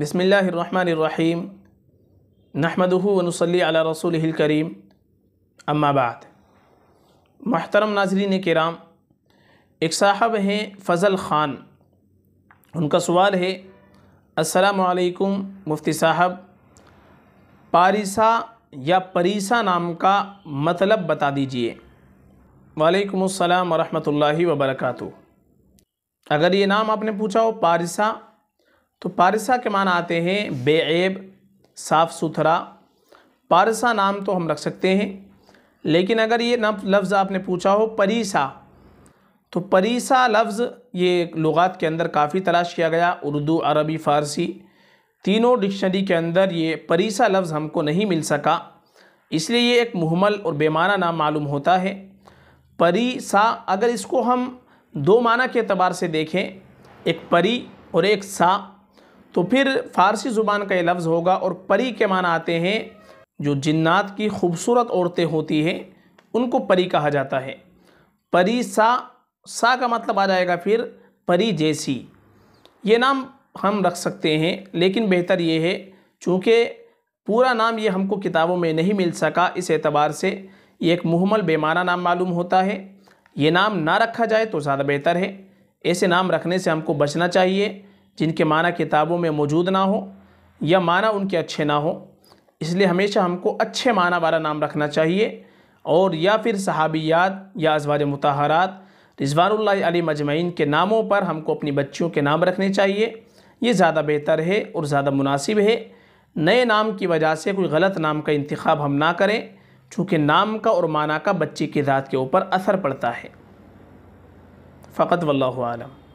बसमीम नहमदूनसली रसूल करीम अम्माबाद महतरम नाजरीन कराम एक साहब हैं फ़ज़ल ख़ान उनका सवाल है असलकुम मुफ्ती साहब पारिसा या परीसा नाम का मतलब बता दीजिए वालेकुम अस्सलाम वरहमतुल्लाहि वबरकातु अगर ये नाम आपने पूछा हो पारिसा तो पारसा के मान आते हैं बेऐब साफ़ सुथरा पारसा नाम तो हम रख सकते हैं लेकिन अगर ये लफ्ज़ आपने पूछा हो परीसा तो परीसा लफ्ज़ ये लुगात के अंदर काफ़ी तलाश किया गया उर्दू अरबी फ़ारसी तीनों डिक्शनरी के अंदर ये परीसा लफ्ज़ हमको नहीं मिल सका इसलिए ये एक मुहमल और बेमाना नाम मालूम होता है परीसा अगर इसको हम दो माना के अतबार से देखें एक परी और एक सा तो फिर फ़ारसी ज़ुबान का ये लफ्ज़ होगा और परी के माना आते हैं जो जिन्नात की खूबसूरत औरतें होती हैं उनको परी कहा जाता है परी सा सा का मतलब आ जाएगा फिर परी जैसी ये नाम हम रख सकते हैं लेकिन बेहतर ये है चूँकि पूरा नाम ये हमको किताबों में नहीं मिल सका इस एतबार से ये एक मुहमल बेमाना नाम मालूम होता है ये नाम ना रखा जाए तो ज़्यादा बेहतर है ऐसे नाम रखने से हमको बचना चाहिए जिनके माना किताबों में मौजूद ना हो या माना उनके अच्छे ना हो इसलिए हमेशा हमको अच्छे माना वाला नाम रखना चाहिए और या फिर सहाबियात या अजवाज मतहरात रिजवानुल्ला अली मजमैन के नामों पर हमको अपनी बच्चियों के नाम रखने चाहिए ये ज़्यादा बेहतर है और ज़्यादा मुनासिब है नए नाम की वजह से कोई गलत नाम का इंतखब हम ना करें चूँकि नाम का और माना का बच्चे की ज़ात के ऊपर असर पड़ता है फ़कत वल्लम